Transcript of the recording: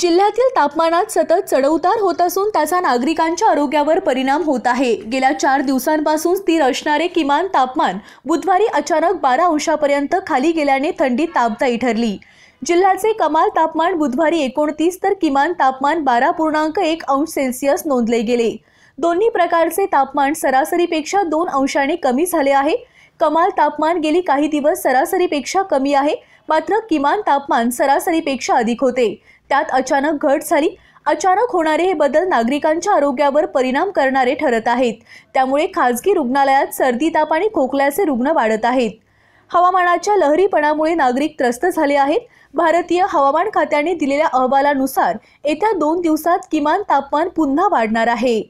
जिल्ह्यातील तापमानात सतत चढउतार होत असून त्याचा नागरिकांच्या आरोग्यावर परिणाम होत आहे गेल्या चार दिवसांपासून स्थिर असणारे किमान तापमान बुधवारी अचानक बारा अंशापर्यंत खाली गेल्याने थंडी तापदायी ठरली जिल्ह्याचे कमाल तापमान बुधवारी एकोणतीस तर किमान तापमान बारा पूर्णांक एक अंश सेल्सिअस नोंदले गेले दोन्ही प्रकारचे तापमान सरासरीपेक्षा दोन अंशाने कमी झाले आहे कमाल तापमान गेली काही दिवस सरासरीपेक्षा कमी आहे मात्र किमान तापमान सरासरीपेक्षा अधिक होते त्यात अचानक घट झाली अचानक होणारे हे बदल नागरिकांच्या आरोग्यावर परिणाम करणारे ठरत आहेत त्यामुळे खाजगी रुग्णालयात सर्दी ताप आणि खोकल्याचे रुग्ण वाढत आहेत हवामानाच्या लहरीपणामुळे नागरिक त्रस्त झाले आहेत भारतीय हवामान खात्याने दिलेल्या अहवालानुसार येत्या दोन दिवसात किमान तापमान पुन्हा वाढणार आहे